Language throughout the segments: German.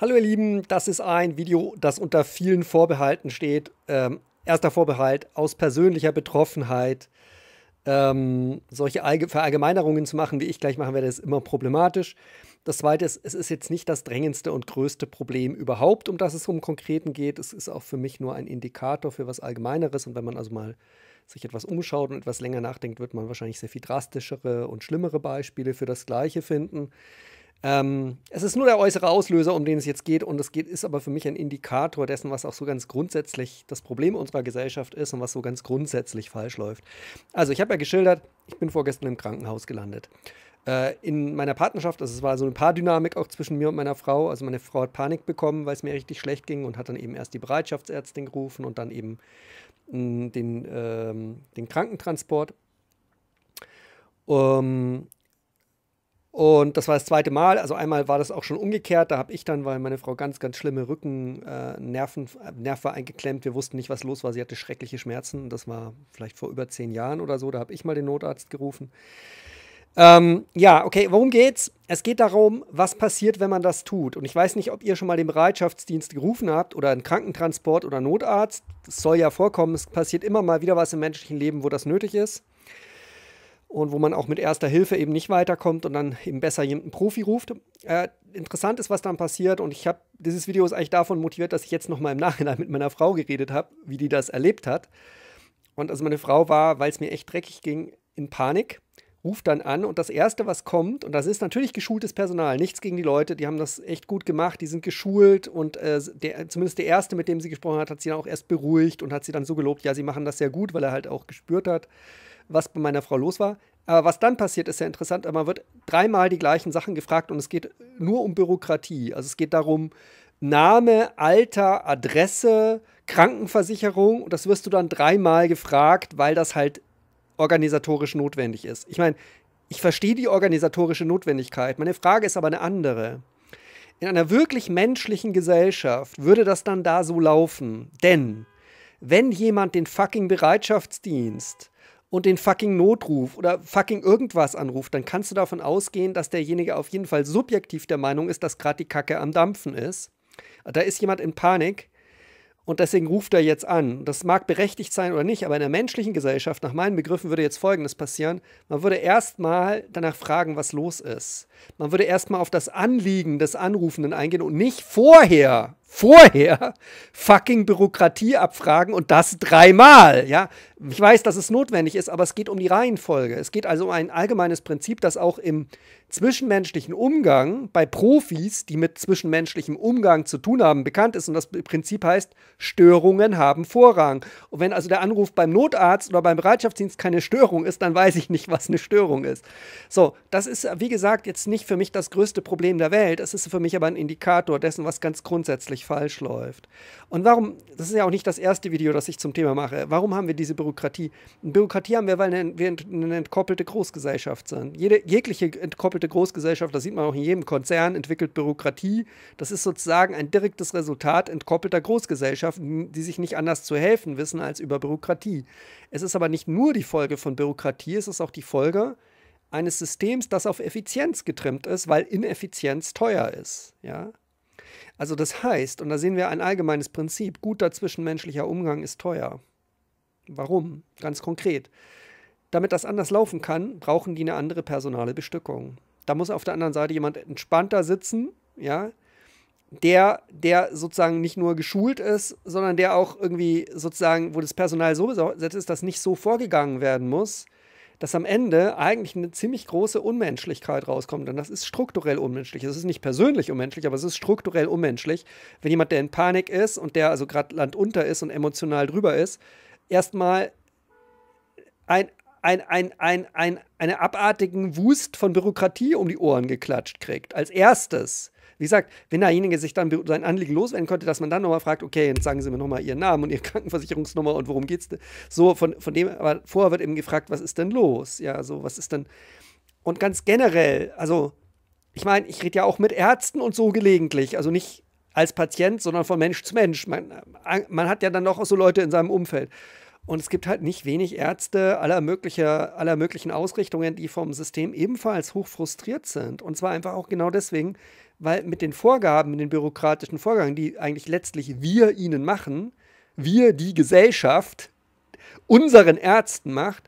Hallo ihr Lieben, das ist ein Video, das unter vielen Vorbehalten steht. Ähm, erster Vorbehalt, aus persönlicher Betroffenheit ähm, solche Allge Verallgemeinerungen zu machen, wie ich gleich machen werde, ist immer problematisch. Das zweite ist, es ist jetzt nicht das drängendste und größte Problem überhaupt, um das es um Konkreten geht. Es ist auch für mich nur ein Indikator für was Allgemeineres. Und wenn man also mal sich etwas umschaut und etwas länger nachdenkt, wird man wahrscheinlich sehr viel drastischere und schlimmere Beispiele für das Gleiche finden. Ähm, es ist nur der äußere Auslöser, um den es jetzt geht, und es geht, ist aber für mich ein Indikator dessen, was auch so ganz grundsätzlich das Problem unserer Gesellschaft ist und was so ganz grundsätzlich falsch läuft. Also, ich habe ja geschildert, ich bin vorgestern im Krankenhaus gelandet. Äh, in meiner Partnerschaft, also es war so eine Paardynamik auch zwischen mir und meiner Frau. Also, meine Frau hat Panik bekommen, weil es mir richtig schlecht ging und hat dann eben erst die Bereitschaftsärztin gerufen und dann eben mm, den, äh, den Krankentransport. Um, ähm, und das war das zweite Mal. Also einmal war das auch schon umgekehrt. Da habe ich dann, weil meine Frau ganz, ganz schlimme Rückennerven, äh, Nerv war äh, eingeklemmt. Wir wussten nicht, was los war. Sie hatte schreckliche Schmerzen. Das war vielleicht vor über zehn Jahren oder so. Da habe ich mal den Notarzt gerufen. Ähm, ja, okay, worum geht's? Es geht darum, was passiert, wenn man das tut. Und ich weiß nicht, ob ihr schon mal den Bereitschaftsdienst gerufen habt oder einen Krankentransport oder Notarzt. Das soll ja vorkommen. Es passiert immer mal wieder was im menschlichen Leben, wo das nötig ist und wo man auch mit erster Hilfe eben nicht weiterkommt und dann eben besser jemanden Profi ruft. Äh, interessant ist, was dann passiert und ich habe dieses Video ist eigentlich davon motiviert, dass ich jetzt nochmal im Nachhinein mit meiner Frau geredet habe, wie die das erlebt hat. Und also meine Frau war, weil es mir echt dreckig ging, in Panik, ruft dann an und das Erste, was kommt, und das ist natürlich geschultes Personal, nichts gegen die Leute, die haben das echt gut gemacht, die sind geschult und äh, der, zumindest der Erste, mit dem sie gesprochen hat, hat sie dann auch erst beruhigt und hat sie dann so gelobt, ja, sie machen das sehr gut, weil er halt auch gespürt hat, was bei meiner Frau los war. Aber was dann passiert, ist ja interessant. Aber man wird dreimal die gleichen Sachen gefragt und es geht nur um Bürokratie. Also es geht darum, Name, Alter, Adresse, Krankenversicherung. Und das wirst du dann dreimal gefragt, weil das halt organisatorisch notwendig ist. Ich meine, ich verstehe die organisatorische Notwendigkeit. Meine Frage ist aber eine andere. In einer wirklich menschlichen Gesellschaft würde das dann da so laufen. Denn wenn jemand den fucking Bereitschaftsdienst und den fucking Notruf oder fucking irgendwas anruft, dann kannst du davon ausgehen, dass derjenige auf jeden Fall subjektiv der Meinung ist, dass gerade die Kacke am Dampfen ist. Da ist jemand in Panik und deswegen ruft er jetzt an. Das mag berechtigt sein oder nicht, aber in der menschlichen Gesellschaft, nach meinen Begriffen, würde jetzt Folgendes passieren. Man würde erstmal danach fragen, was los ist. Man würde erstmal auf das Anliegen des Anrufenden eingehen und nicht vorher vorher fucking Bürokratie abfragen und das dreimal, ja. Ich weiß, dass es notwendig ist, aber es geht um die Reihenfolge. Es geht also um ein allgemeines Prinzip, das auch im zwischenmenschlichen Umgang bei Profis, die mit zwischenmenschlichem Umgang zu tun haben, bekannt ist. Und das Prinzip heißt, Störungen haben Vorrang. Und wenn also der Anruf beim Notarzt oder beim Bereitschaftsdienst keine Störung ist, dann weiß ich nicht, was eine Störung ist. So, das ist, wie gesagt, jetzt nicht für mich das größte Problem der Welt. Es ist für mich aber ein Indikator dessen, was ganz grundsätzlich völlig falsch läuft. Und warum, das ist ja auch nicht das erste Video, das ich zum Thema mache, warum haben wir diese Bürokratie? Bürokratie haben wir, weil wir eine entkoppelte Großgesellschaft sind. Jede, jegliche entkoppelte Großgesellschaft, das sieht man auch in jedem Konzern, entwickelt Bürokratie. Das ist sozusagen ein direktes Resultat entkoppelter Großgesellschaften, die sich nicht anders zu helfen wissen als über Bürokratie. Es ist aber nicht nur die Folge von Bürokratie, es ist auch die Folge, eines Systems, das auf Effizienz getrimmt ist, weil Ineffizienz teuer ist. Ja? Also das heißt, und da sehen wir ein allgemeines Prinzip, guter zwischenmenschlicher Umgang ist teuer. Warum? Ganz konkret. Damit das anders laufen kann, brauchen die eine andere personale Bestückung. Da muss auf der anderen Seite jemand entspannter sitzen, ja, der, der sozusagen nicht nur geschult ist, sondern der auch irgendwie sozusagen, wo das Personal so besetzt ist, dass nicht so vorgegangen werden muss, dass am Ende eigentlich eine ziemlich große Unmenschlichkeit rauskommt. Und das ist strukturell unmenschlich. Es ist nicht persönlich unmenschlich, aber es ist strukturell unmenschlich, wenn jemand, der in Panik ist und der also gerade landunter ist und emotional drüber ist, erstmal ein, ein, ein, ein, ein, eine abartigen Wust von Bürokratie um die Ohren geklatscht kriegt. Als erstes. Wie gesagt, wenn derjenige sich dann sein Anliegen loswerden konnte, dass man dann nochmal fragt, okay, jetzt sagen Sie mir nochmal Ihren Namen und Ihre Krankenversicherungsnummer und worum geht's denn? So, von, von dem, aber vorher wird eben gefragt, was ist denn los? Ja, so, was ist denn. Und ganz generell, also, ich meine, ich rede ja auch mit Ärzten und so gelegentlich, also nicht als Patient, sondern von Mensch zu Mensch. Man, äh, man hat ja dann doch auch so Leute in seinem Umfeld. Und es gibt halt nicht wenig Ärzte aller, möglicher, aller möglichen Ausrichtungen, die vom System ebenfalls hoch frustriert sind. Und zwar einfach auch genau deswegen, weil mit den Vorgaben, mit den bürokratischen Vorgaben, die eigentlich letztlich wir ihnen machen, wir die Gesellschaft unseren Ärzten macht,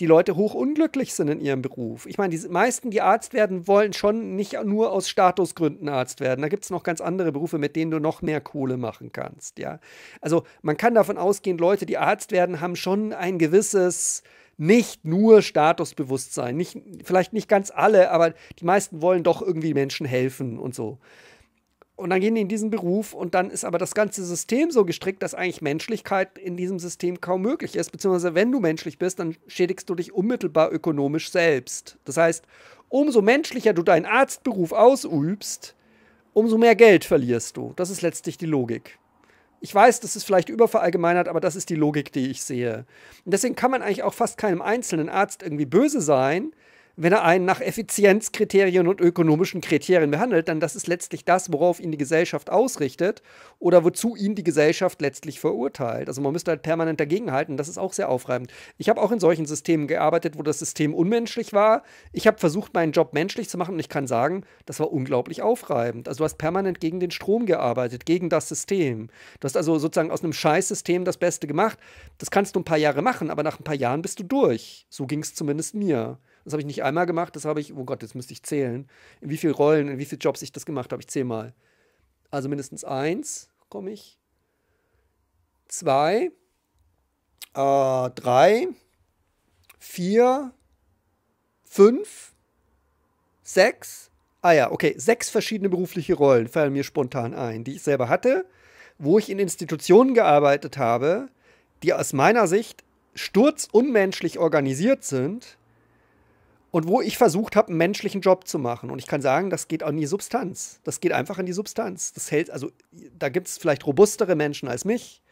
die Leute hochunglücklich sind in ihrem Beruf. Ich meine, die meisten, die Arzt werden wollen, schon nicht nur aus Statusgründen Arzt werden. Da gibt es noch ganz andere Berufe, mit denen du noch mehr Kohle machen kannst. Ja? Also man kann davon ausgehen, Leute, die Arzt werden, haben schon ein gewisses nicht nur Statusbewusstsein, nicht, vielleicht nicht ganz alle, aber die meisten wollen doch irgendwie Menschen helfen und so. Und dann gehen die in diesen Beruf und dann ist aber das ganze System so gestrickt, dass eigentlich Menschlichkeit in diesem System kaum möglich ist. Beziehungsweise wenn du menschlich bist, dann schädigst du dich unmittelbar ökonomisch selbst. Das heißt, umso menschlicher du deinen Arztberuf ausübst, umso mehr Geld verlierst du. Das ist letztlich die Logik. Ich weiß, das ist vielleicht überverallgemeinert, aber das ist die Logik, die ich sehe. Und deswegen kann man eigentlich auch fast keinem einzelnen Arzt irgendwie böse sein, wenn er einen nach Effizienzkriterien und ökonomischen Kriterien behandelt, dann das ist letztlich das, worauf ihn die Gesellschaft ausrichtet oder wozu ihn die Gesellschaft letztlich verurteilt. Also man müsste halt permanent dagegenhalten, das ist auch sehr aufreibend. Ich habe auch in solchen Systemen gearbeitet, wo das System unmenschlich war. Ich habe versucht, meinen Job menschlich zu machen und ich kann sagen, das war unglaublich aufreibend. Also du hast permanent gegen den Strom gearbeitet, gegen das System. Du hast also sozusagen aus einem Scheißsystem das Beste gemacht. Das kannst du ein paar Jahre machen, aber nach ein paar Jahren bist du durch. So ging es zumindest mir. Das habe ich nicht einmal gemacht, das habe ich, oh Gott, jetzt müsste ich zählen. In wie vielen Rollen, in wie vielen Jobs ich das gemacht habe, ich zehnmal. Also mindestens eins komme ich. Zwei. Äh, drei. Vier. Fünf. Sechs. Ah ja, okay. Sechs verschiedene berufliche Rollen fallen mir spontan ein, die ich selber hatte, wo ich in Institutionen gearbeitet habe, die aus meiner Sicht sturzunmenschlich organisiert sind und wo ich versucht habe, einen menschlichen Job zu machen. Und ich kann sagen, das geht an die Substanz. Das geht einfach an die Substanz. Das hält, also da gibt es vielleicht robustere Menschen als mich.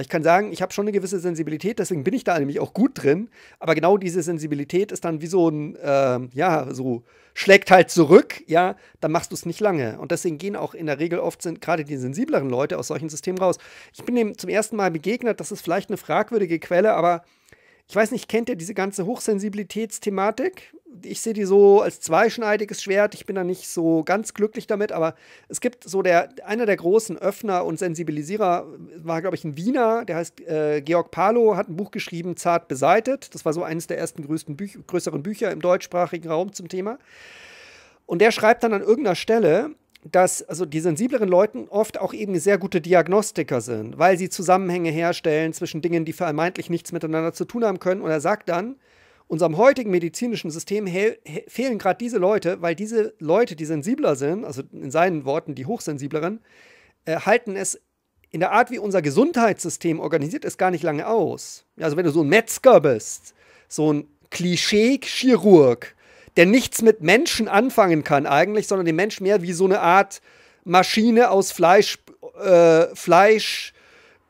Ich kann sagen, ich habe schon eine gewisse Sensibilität, deswegen bin ich da nämlich auch gut drin. Aber genau diese Sensibilität ist dann wie so ein, äh, ja, so schlägt halt zurück, ja, dann machst du es nicht lange. Und deswegen gehen auch in der Regel oft sind gerade die sensibleren Leute aus solchen Systemen raus. Ich bin dem zum ersten Mal begegnet, das ist vielleicht eine fragwürdige Quelle, aber ich weiß nicht, kennt ihr diese ganze Hochsensibilitätsthematik? Ich sehe die so als zweischneidiges Schwert. Ich bin da nicht so ganz glücklich damit, aber es gibt so der, einer der großen Öffner und Sensibilisierer war, glaube ich, ein Wiener, der heißt äh, Georg Palo, hat ein Buch geschrieben, Zart beseitet. Das war so eines der ersten größten Büch größeren Bücher im deutschsprachigen Raum zum Thema. Und der schreibt dann an irgendeiner Stelle, dass also die sensibleren Leuten oft auch eben sehr gute Diagnostiker sind, weil sie Zusammenhänge herstellen zwischen Dingen, die vermeintlich nichts miteinander zu tun haben können. Und er sagt dann, unserem heutigen medizinischen System fehlen gerade diese Leute, weil diese Leute, die sensibler sind, also in seinen Worten die hochsensibleren, äh, halten es in der Art, wie unser Gesundheitssystem organisiert ist, gar nicht lange aus. Also wenn du so ein Metzger bist, so ein Klischee-Chirurg, der nichts mit Menschen anfangen kann eigentlich, sondern den Mensch mehr wie so eine Art Maschine aus Fleisch, äh, Fleisch,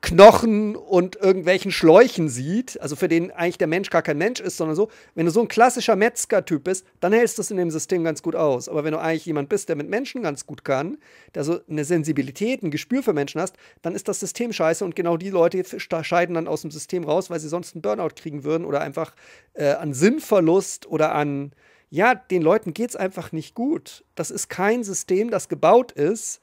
Knochen und irgendwelchen Schläuchen sieht, also für den eigentlich der Mensch gar kein Mensch ist, sondern so, wenn du so ein klassischer Metzger-Typ bist, dann hältst du es in dem System ganz gut aus. Aber wenn du eigentlich jemand bist, der mit Menschen ganz gut kann, der so eine Sensibilität, ein Gespür für Menschen hast, dann ist das System scheiße und genau die Leute scheiden dann aus dem System raus, weil sie sonst einen Burnout kriegen würden oder einfach äh, an Sinnverlust oder an ja, den Leuten geht es einfach nicht gut. Das ist kein System, das gebaut ist,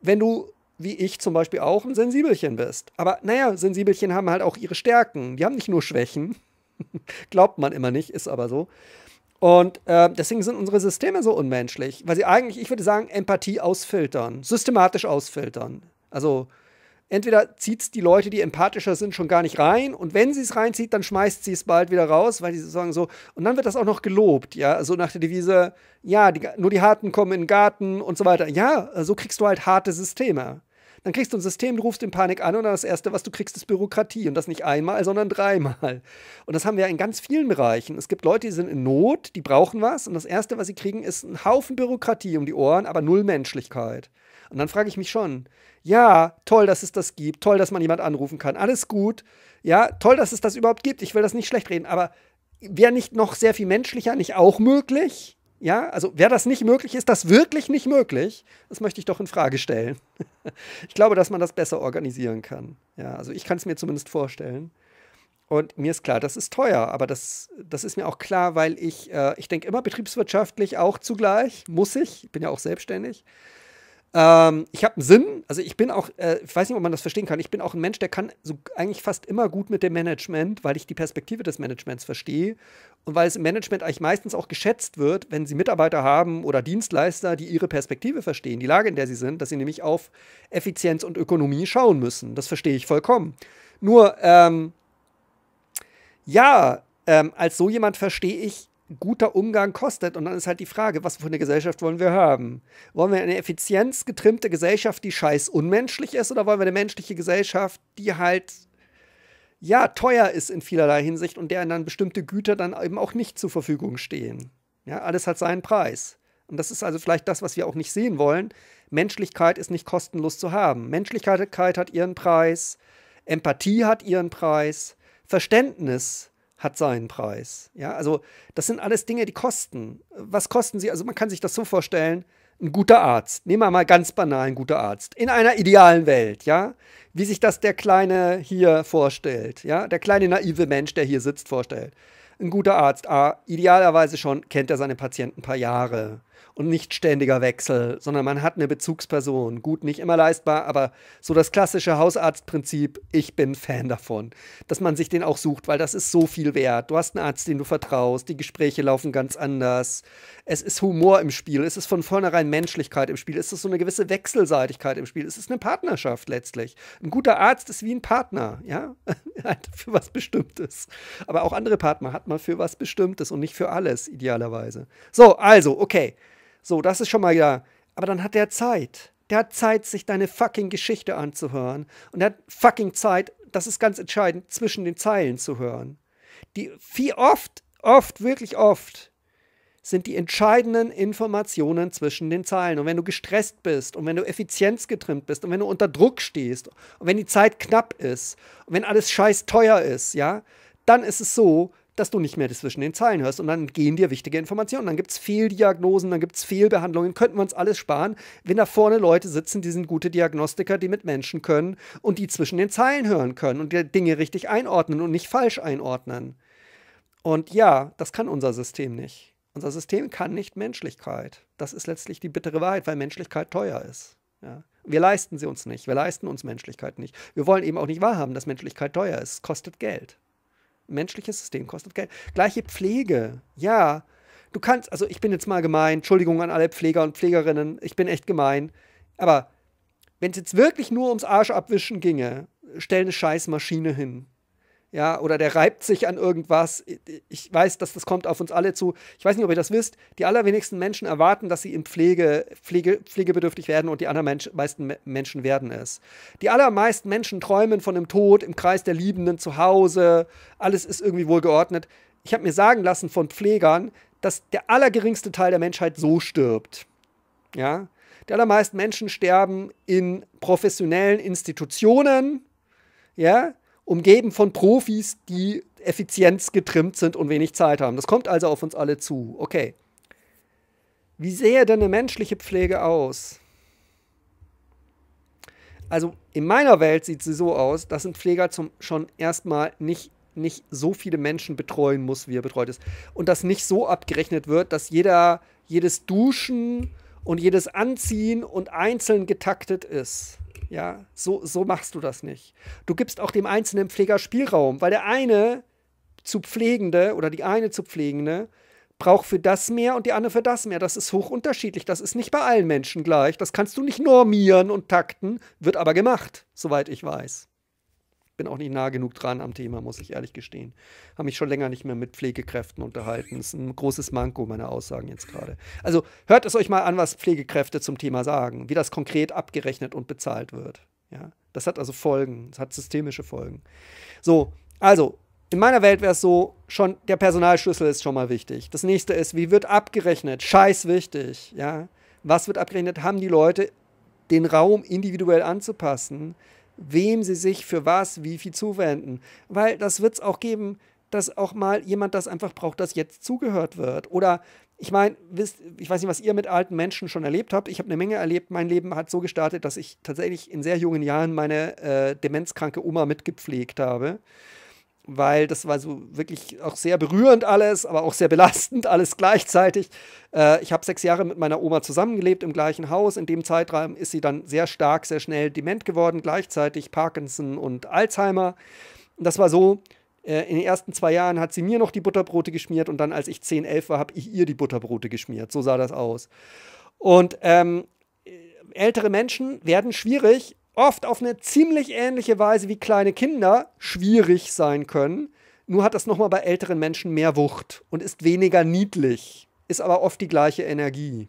wenn du, wie ich zum Beispiel auch, ein Sensibelchen bist. Aber naja, Sensibelchen haben halt auch ihre Stärken. Die haben nicht nur Schwächen. Glaubt man immer nicht, ist aber so. Und äh, deswegen sind unsere Systeme so unmenschlich, weil sie eigentlich, ich würde sagen, Empathie ausfiltern, systematisch ausfiltern. Also entweder zieht es die Leute, die empathischer sind, schon gar nicht rein und wenn sie es reinzieht, dann schmeißt sie es bald wieder raus, weil sie sagen so, und dann wird das auch noch gelobt, ja, so also nach der Devise, ja, die, nur die Harten kommen in den Garten und so weiter. Ja, so kriegst du halt harte Systeme. Dann kriegst du ein System, du rufst in Panik an und dann das Erste, was du kriegst, ist Bürokratie. Und das nicht einmal, sondern dreimal. Und das haben wir in ganz vielen Bereichen. Es gibt Leute, die sind in Not, die brauchen was. Und das Erste, was sie kriegen, ist ein Haufen Bürokratie um die Ohren, aber null Menschlichkeit. Und dann frage ich mich schon, ja, toll, dass es das gibt, toll, dass man jemand anrufen kann, alles gut, ja, toll, dass es das überhaupt gibt, ich will das nicht schlecht reden, aber wäre nicht noch sehr viel menschlicher nicht auch möglich? Ja, also wäre das nicht möglich, ist das wirklich nicht möglich? Das möchte ich doch in Frage stellen. ich glaube, dass man das besser organisieren kann. Ja, also ich kann es mir zumindest vorstellen. Und mir ist klar, das ist teuer, aber das, das ist mir auch klar, weil ich, äh, ich denke immer betriebswirtschaftlich auch zugleich, muss ich, ich bin ja auch selbstständig. Ähm, ich habe einen Sinn, also ich bin auch, äh, ich weiß nicht, ob man das verstehen kann, ich bin auch ein Mensch, der kann so eigentlich fast immer gut mit dem Management, weil ich die Perspektive des Managements verstehe und weil es im Management eigentlich meistens auch geschätzt wird, wenn sie Mitarbeiter haben oder Dienstleister, die ihre Perspektive verstehen, die Lage, in der sie sind, dass sie nämlich auf Effizienz und Ökonomie schauen müssen. Das verstehe ich vollkommen. Nur, ähm, ja, ähm, als so jemand verstehe ich guter Umgang kostet. Und dann ist halt die Frage, was für eine Gesellschaft wollen wir haben? Wollen wir eine effizienzgetrimmte Gesellschaft, die scheiß unmenschlich ist, oder wollen wir eine menschliche Gesellschaft, die halt ja teuer ist in vielerlei Hinsicht und deren dann bestimmte Güter dann eben auch nicht zur Verfügung stehen? Ja, alles hat seinen Preis. Und das ist also vielleicht das, was wir auch nicht sehen wollen. Menschlichkeit ist nicht kostenlos zu haben. Menschlichkeit hat ihren Preis, Empathie hat ihren Preis, Verständnis hat hat seinen Preis. Ja, also das sind alles Dinge, die kosten. Was kosten sie? Also man kann sich das so vorstellen, ein guter Arzt, nehmen wir mal ganz banal ein guter Arzt, in einer idealen Welt, ja, wie sich das der kleine hier vorstellt, ja, der kleine naive Mensch, der hier sitzt, vorstellt. Ein guter Arzt, ah, idealerweise schon kennt er seine Patienten ein paar Jahre, und nicht ständiger Wechsel, sondern man hat eine Bezugsperson. Gut, nicht immer leistbar, aber so das klassische Hausarztprinzip, ich bin Fan davon, dass man sich den auch sucht, weil das ist so viel wert. Du hast einen Arzt, den du vertraust, die Gespräche laufen ganz anders. Es ist Humor im Spiel, es ist von vornherein Menschlichkeit im Spiel, es ist so eine gewisse Wechselseitigkeit im Spiel, es ist eine Partnerschaft letztlich. Ein guter Arzt ist wie ein Partner, ja, halt für was Bestimmtes. Aber auch andere Partner hat man für was Bestimmtes und nicht für alles, idealerweise. So, also, okay. So, das ist schon mal ja. Aber dann hat der Zeit. Der hat Zeit, sich deine fucking Geschichte anzuhören. Und er hat fucking Zeit, das ist ganz entscheidend, zwischen den Zeilen zu hören. Die viel oft, oft, wirklich oft sind die entscheidenden Informationen zwischen den Zeilen. Und wenn du gestresst bist und wenn du effizienzgetrimmt bist und wenn du unter Druck stehst und wenn die Zeit knapp ist und wenn alles scheiß teuer ist, ja, dann ist es so, dass du nicht mehr zwischen den Zeilen hörst. Und dann gehen dir wichtige Informationen. Dann gibt es Fehldiagnosen, dann gibt es Fehlbehandlungen. Könnten wir uns alles sparen, wenn da vorne Leute sitzen, die sind gute Diagnostiker, die mit Menschen können und die zwischen den Zeilen hören können und die Dinge richtig einordnen und nicht falsch einordnen. Und ja, das kann unser System nicht. Unser System kann nicht Menschlichkeit. Das ist letztlich die bittere Wahrheit, weil Menschlichkeit teuer ist. Ja. Wir leisten sie uns nicht. Wir leisten uns Menschlichkeit nicht. Wir wollen eben auch nicht wahrhaben, dass Menschlichkeit teuer ist. Es kostet Geld menschliches System kostet Geld. Gleiche Pflege, ja. Du kannst, also ich bin jetzt mal gemein, Entschuldigung an alle Pfleger und Pflegerinnen, ich bin echt gemein. Aber wenn es jetzt wirklich nur ums Arsch abwischen ginge, stell eine Scheißmaschine hin ja, oder der reibt sich an irgendwas. Ich weiß, dass das kommt auf uns alle zu. Ich weiß nicht, ob ihr das wisst. Die allerwenigsten Menschen erwarten, dass sie im Pflege, Pflege, pflegebedürftig werden und die allermeisten Menschen werden es. Die allermeisten Menschen träumen von dem Tod im Kreis der Liebenden zu Hause. Alles ist irgendwie wohlgeordnet. Ich habe mir sagen lassen von Pflegern, dass der allergeringste Teil der Menschheit so stirbt. Ja? Die allermeisten Menschen sterben in professionellen Institutionen. Ja? umgeben von Profis, die Effizienz getrimmt sind und wenig Zeit haben. Das kommt also auf uns alle zu. Okay. Wie sähe denn eine menschliche Pflege aus? Also in meiner Welt sieht sie so aus, dass ein Pfleger zum, schon erstmal nicht, nicht so viele Menschen betreuen muss, wie er betreut ist. Und dass nicht so abgerechnet wird, dass jeder, jedes Duschen und jedes Anziehen und einzeln getaktet ist. Ja, so, so machst du das nicht. Du gibst auch dem einzelnen Pfleger Spielraum, weil der eine zu Pflegende oder die eine zu Pflegende braucht für das mehr und die andere für das mehr. Das ist hoch unterschiedlich. Das ist nicht bei allen Menschen gleich. Das kannst du nicht normieren und takten, wird aber gemacht, soweit ich weiß bin auch nicht nah genug dran am Thema, muss ich ehrlich gestehen. Habe mich schon länger nicht mehr mit Pflegekräften unterhalten. Das Ist ein großes Manko meiner Aussagen jetzt gerade. Also hört es euch mal an, was Pflegekräfte zum Thema sagen, wie das konkret abgerechnet und bezahlt wird. Ja, das hat also Folgen, das hat systemische Folgen. So, also in meiner Welt wäre es so, schon der Personalschlüssel ist schon mal wichtig. Das nächste ist, wie wird abgerechnet? Scheiß wichtig, ja. Was wird abgerechnet? Haben die Leute den Raum individuell anzupassen? wem sie sich für was, wie viel zuwenden. Weil das wird es auch geben, dass auch mal jemand das einfach braucht, dass jetzt zugehört wird. Oder ich meine, ich weiß nicht, was ihr mit alten Menschen schon erlebt habt. Ich habe eine Menge erlebt. Mein Leben hat so gestartet, dass ich tatsächlich in sehr jungen Jahren meine äh, demenzkranke Oma mitgepflegt habe weil das war so wirklich auch sehr berührend alles, aber auch sehr belastend alles gleichzeitig. Äh, ich habe sechs Jahre mit meiner Oma zusammengelebt im gleichen Haus. In dem Zeitraum ist sie dann sehr stark, sehr schnell dement geworden, gleichzeitig Parkinson und Alzheimer. das war so, äh, in den ersten zwei Jahren hat sie mir noch die Butterbrote geschmiert und dann, als ich 10, 11 war, habe ich ihr die Butterbrote geschmiert. So sah das aus. Und ähm, ältere Menschen werden schwierig, oft auf eine ziemlich ähnliche Weise wie kleine Kinder schwierig sein können. Nur hat das nochmal bei älteren Menschen mehr Wucht und ist weniger niedlich, ist aber oft die gleiche Energie.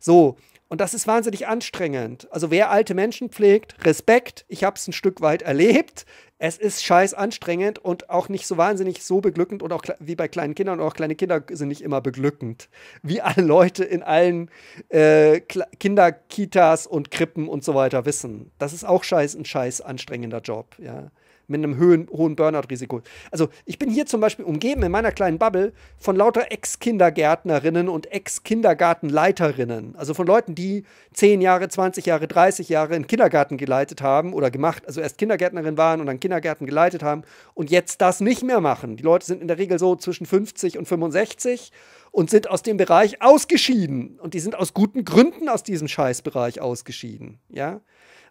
So, und das ist wahnsinnig anstrengend. Also wer alte Menschen pflegt, Respekt, ich habe es ein Stück weit erlebt. Es ist scheiß anstrengend und auch nicht so wahnsinnig so beglückend und auch wie bei kleinen Kindern. Und auch kleine Kinder sind nicht immer beglückend. Wie alle Leute in allen äh, Kinderkitas und Krippen und so weiter wissen. Das ist auch scheiß ein scheiß anstrengender Job, ja mit einem höhen, hohen Burnout-Risiko. Also ich bin hier zum Beispiel umgeben in meiner kleinen Bubble von lauter Ex-Kindergärtnerinnen und Ex-Kindergartenleiterinnen. Also von Leuten, die 10 Jahre, 20 Jahre, 30 Jahre in Kindergarten geleitet haben oder gemacht, also erst Kindergärtnerin waren und dann Kindergärten geleitet haben und jetzt das nicht mehr machen. Die Leute sind in der Regel so zwischen 50 und 65 und sind aus dem Bereich ausgeschieden. Und die sind aus guten Gründen aus diesem Scheißbereich ausgeschieden. Ja.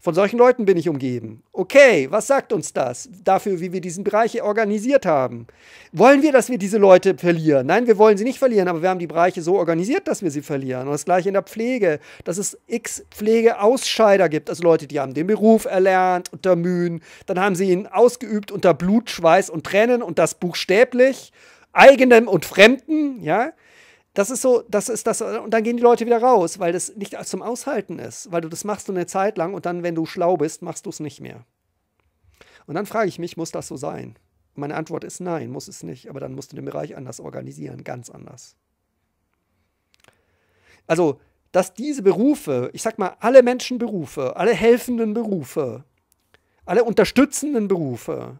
Von solchen Leuten bin ich umgeben. Okay, was sagt uns das dafür, wie wir diesen Bereich organisiert haben? Wollen wir, dass wir diese Leute verlieren? Nein, wir wollen sie nicht verlieren, aber wir haben die Bereiche so organisiert, dass wir sie verlieren. Und das gleiche in der Pflege, dass es x Pflegeausscheider gibt, also Leute, die haben den Beruf erlernt unter Mühen, dann haben sie ihn ausgeübt unter Blut, Schweiß und Tränen und das buchstäblich eigenem und Fremden, ja, das ist so, das ist das, und dann gehen die Leute wieder raus, weil das nicht zum Aushalten ist, weil du das machst eine Zeit lang und dann, wenn du schlau bist, machst du es nicht mehr. Und dann frage ich mich, muss das so sein? Meine Antwort ist nein, muss es nicht, aber dann musst du den Bereich anders organisieren, ganz anders. Also, dass diese Berufe, ich sag mal, alle Menschenberufe, alle helfenden Berufe, alle unterstützenden Berufe,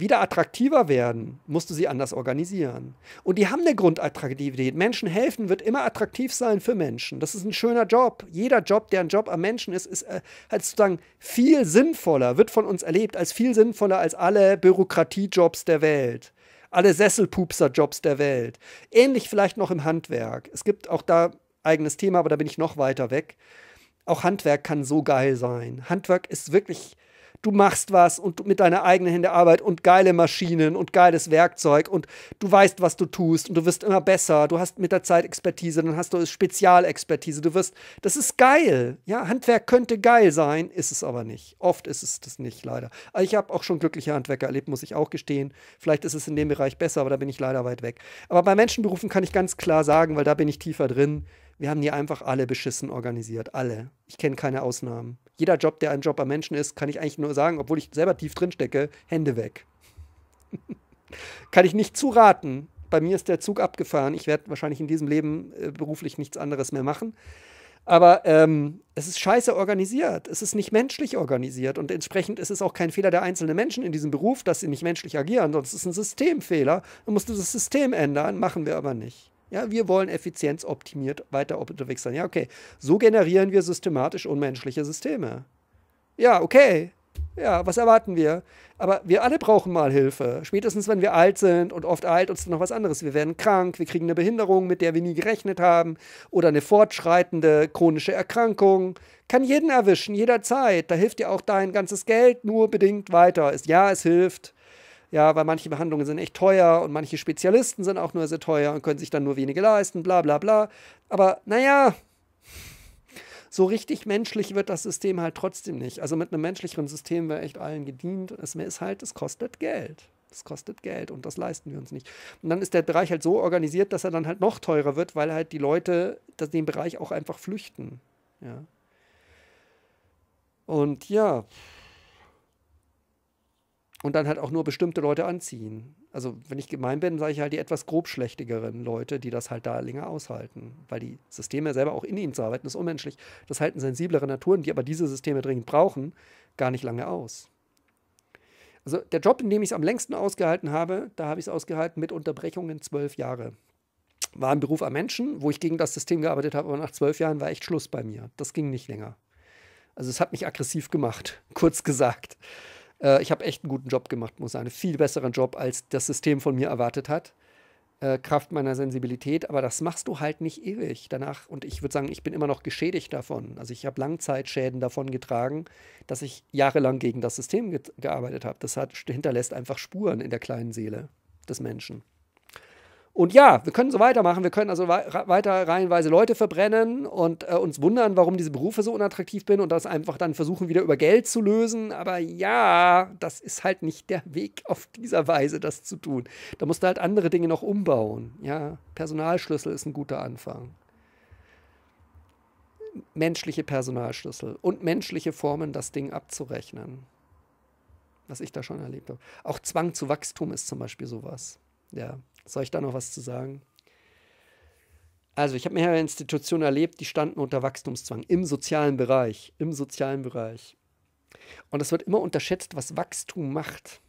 wieder attraktiver werden, musst du sie anders organisieren. Und die haben eine Grundattraktivität. Menschen helfen wird immer attraktiv sein für Menschen. Das ist ein schöner Job. Jeder Job, der ein Job am Menschen ist, ist äh, halt sozusagen viel sinnvoller, wird von uns erlebt als viel sinnvoller als alle Bürokratiejobs der Welt. Alle Sesselpupser-Jobs der Welt. Ähnlich vielleicht noch im Handwerk. Es gibt auch da eigenes Thema, aber da bin ich noch weiter weg. Auch Handwerk kann so geil sein. Handwerk ist wirklich du machst was und mit deiner eigenen Hände Arbeit und geile Maschinen und geiles Werkzeug und du weißt, was du tust und du wirst immer besser, du hast mit der Zeit Expertise, dann hast du Spezialexpertise, du wirst, das ist geil, ja, Handwerk könnte geil sein, ist es aber nicht, oft ist es das nicht, leider. Also ich habe auch schon glückliche Handwerker erlebt, muss ich auch gestehen, vielleicht ist es in dem Bereich besser, aber da bin ich leider weit weg. Aber bei Menschenberufen kann ich ganz klar sagen, weil da bin ich tiefer drin, wir haben die einfach alle beschissen organisiert, alle. Ich kenne keine Ausnahmen jeder Job, der ein Job am Menschen ist, kann ich eigentlich nur sagen, obwohl ich selber tief drin stecke, Hände weg. kann ich nicht zu raten. Bei mir ist der Zug abgefahren. Ich werde wahrscheinlich in diesem Leben äh, beruflich nichts anderes mehr machen. Aber ähm, es ist scheiße organisiert. Es ist nicht menschlich organisiert. Und entsprechend ist es auch kein Fehler der einzelnen Menschen in diesem Beruf, dass sie nicht menschlich agieren, sondern es ist ein Systemfehler. Du musst das System ändern, machen wir aber nicht. Ja, wir wollen effizienzoptimiert weiter unterwegs sein. Ja, okay. So generieren wir systematisch unmenschliche Systeme. Ja, okay. Ja, was erwarten wir? Aber wir alle brauchen mal Hilfe. Spätestens, wenn wir alt sind und oft eilt uns dann noch was anderes. Wir werden krank, wir kriegen eine Behinderung, mit der wir nie gerechnet haben oder eine fortschreitende chronische Erkrankung. Kann jeden erwischen, jederzeit. Da hilft dir auch dein ganzes Geld nur bedingt weiter. Ist, ja, es hilft. Ja, weil manche Behandlungen sind echt teuer und manche Spezialisten sind auch nur sehr teuer und können sich dann nur wenige leisten, bla bla bla. Aber naja, so richtig menschlich wird das System halt trotzdem nicht. Also mit einem menschlicheren System wäre echt allen gedient. Es ist halt, es kostet Geld. Es kostet Geld und das leisten wir uns nicht. Und dann ist der Bereich halt so organisiert, dass er dann halt noch teurer wird, weil halt die Leute den Bereich auch einfach flüchten. Ja. Und ja, und dann halt auch nur bestimmte Leute anziehen. Also wenn ich gemein bin, sage ich halt die etwas grobschlächtigeren Leute, die das halt da länger aushalten, weil die Systeme selber auch in ihnen zu arbeiten ist unmenschlich. Das halten sensiblere Naturen, die aber diese Systeme dringend brauchen, gar nicht lange aus. Also der Job, in dem ich es am längsten ausgehalten habe, da habe ich es ausgehalten mit Unterbrechungen zwölf Jahre. War ein Beruf am Menschen, wo ich gegen das System gearbeitet habe, aber nach zwölf Jahren war echt Schluss bei mir. Das ging nicht länger. Also es hat mich aggressiv gemacht, kurz gesagt. Äh, ich habe echt einen guten Job gemacht, muss sagen. Viel besseren Job, als das System von mir erwartet hat. Äh, Kraft meiner Sensibilität, aber das machst du halt nicht ewig danach. Und ich würde sagen, ich bin immer noch geschädigt davon. Also ich habe Langzeitschäden davon getragen, dass ich jahrelang gegen das System ge gearbeitet habe. Das hat, hinterlässt einfach Spuren in der kleinen Seele des Menschen. Und ja, wir können so weitermachen. Wir können also weiter reihenweise Leute verbrennen und äh, uns wundern, warum diese Berufe so unattraktiv sind und das einfach dann versuchen, wieder über Geld zu lösen. Aber ja, das ist halt nicht der Weg, auf dieser Weise das zu tun. Da musst du halt andere Dinge noch umbauen. Ja, Personalschlüssel ist ein guter Anfang. Menschliche Personalschlüssel und menschliche Formen, das Ding abzurechnen. Was ich da schon erlebt habe. Auch Zwang zu Wachstum ist zum Beispiel sowas. Ja, soll ich da noch was zu sagen? Also, ich habe mehrere Institutionen erlebt, die standen unter Wachstumszwang im sozialen Bereich. Im sozialen Bereich. Und es wird immer unterschätzt, was Wachstum macht.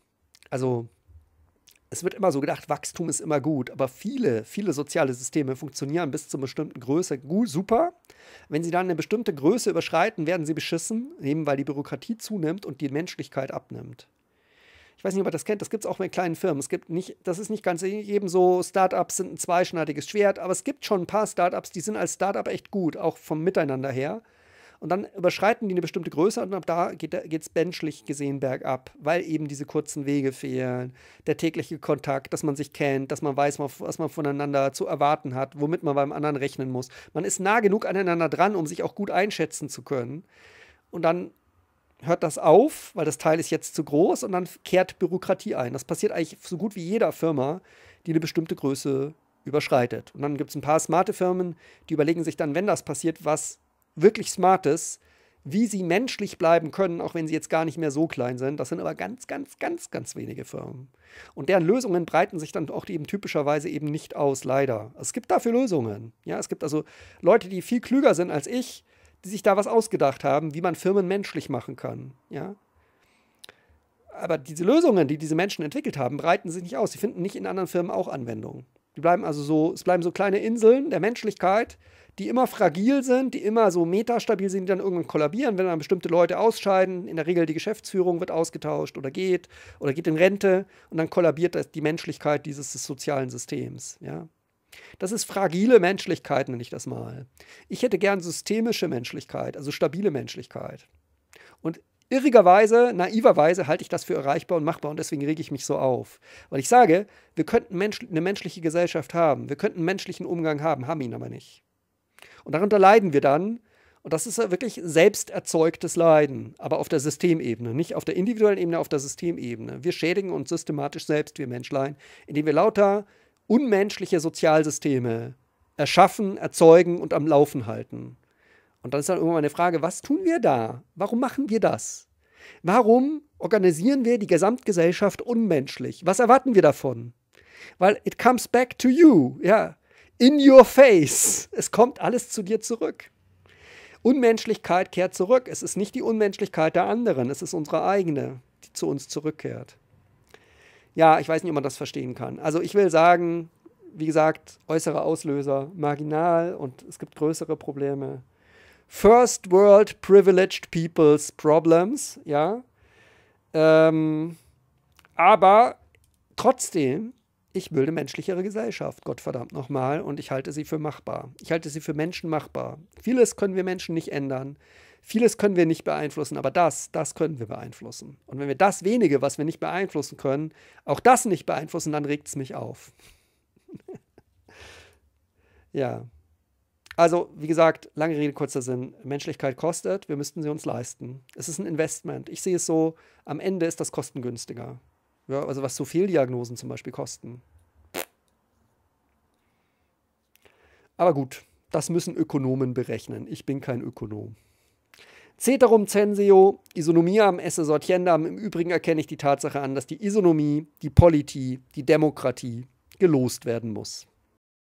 Also, es wird immer so gedacht, Wachstum ist immer gut, aber viele, viele soziale Systeme funktionieren bis zu einer bestimmten Größe gut, super. Wenn sie dann eine bestimmte Größe überschreiten, werden sie beschissen, eben weil die Bürokratie zunimmt und die Menschlichkeit abnimmt ich weiß nicht, ob ihr das kennt, das gibt es auch bei kleinen Firmen. Es gibt nicht, das ist nicht ganz eben so, Startups sind ein zweischneidiges Schwert, aber es gibt schon ein paar Startups, die sind als Startup echt gut, auch vom Miteinander her. Und dann überschreiten die eine bestimmte Größe und ab da geht es menschlich gesehen bergab, weil eben diese kurzen Wege fehlen, der tägliche Kontakt, dass man sich kennt, dass man weiß, was man voneinander zu erwarten hat, womit man beim anderen rechnen muss. Man ist nah genug aneinander dran, um sich auch gut einschätzen zu können. Und dann hört das auf, weil das Teil ist jetzt zu groß und dann kehrt Bürokratie ein. Das passiert eigentlich so gut wie jeder Firma, die eine bestimmte Größe überschreitet. Und dann gibt es ein paar smarte Firmen, die überlegen sich dann, wenn das passiert, was wirklich Smartes, wie sie menschlich bleiben können, auch wenn sie jetzt gar nicht mehr so klein sind. Das sind aber ganz, ganz, ganz, ganz wenige Firmen. Und deren Lösungen breiten sich dann auch eben typischerweise eben nicht aus, leider. Also es gibt dafür Lösungen. Ja, es gibt also Leute, die viel klüger sind als ich, die sich da was ausgedacht haben, wie man Firmen menschlich machen kann. Ja? Aber diese Lösungen, die diese Menschen entwickelt haben, breiten sich nicht aus. Sie finden nicht in anderen Firmen auch Anwendung. Die bleiben also so, es bleiben so kleine Inseln der Menschlichkeit, die immer fragil sind, die immer so metastabil sind, die dann irgendwann kollabieren, wenn dann bestimmte Leute ausscheiden. In der Regel die Geschäftsführung wird ausgetauscht oder geht oder geht in Rente und dann kollabiert die Menschlichkeit dieses sozialen Systems. Ja? Das ist fragile Menschlichkeit, nenne ich das mal. Ich hätte gern systemische Menschlichkeit, also stabile Menschlichkeit. Und irrigerweise, naiverweise halte ich das für erreichbar und machbar und deswegen rege ich mich so auf. Weil ich sage, wir könnten Mensch, eine menschliche Gesellschaft haben, wir könnten menschlichen Umgang haben, haben ihn aber nicht. Und darunter leiden wir dann. Und das ist wirklich selbsterzeugtes Leiden, aber auf der Systemebene, nicht auf der individuellen Ebene, auf der Systemebene. Wir schädigen uns systematisch selbst, wir Menschlein, indem wir lauter unmenschliche Sozialsysteme erschaffen, erzeugen und am Laufen halten. Und dann ist dann immer eine Frage, was tun wir da? Warum machen wir das? Warum organisieren wir die Gesamtgesellschaft unmenschlich? Was erwarten wir davon? Weil it comes back to you, ja, in your face. Es kommt alles zu dir zurück. Unmenschlichkeit kehrt zurück. Es ist nicht die Unmenschlichkeit der anderen, es ist unsere eigene, die zu uns zurückkehrt ja, ich weiß nicht, ob man das verstehen kann. Also ich will sagen, wie gesagt, äußere Auslöser marginal und es gibt größere Probleme. First World Privileged People's Problems, ja. Ähm, aber trotzdem, ich will eine menschlichere Gesellschaft, Gottverdammt nochmal, und ich halte sie für machbar. Ich halte sie für menschenmachbar. Vieles können wir Menschen nicht ändern. Vieles können wir nicht beeinflussen, aber das, das können wir beeinflussen. Und wenn wir das wenige, was wir nicht beeinflussen können, auch das nicht beeinflussen, dann regt es mich auf. ja. Also, wie gesagt, lange Rede, kurzer Sinn. Menschlichkeit kostet, wir müssten sie uns leisten. Es ist ein Investment. Ich sehe es so, am Ende ist das kostengünstiger. Ja, also was so Fehldiagnosen zum Beispiel kosten. Aber gut, das müssen Ökonomen berechnen. Ich bin kein Ökonom. Ceterum censeo, Isonomiam esse sortiendam. Im Übrigen erkenne ich die Tatsache an, dass die Isonomie, die Politie, die Demokratie gelost werden muss.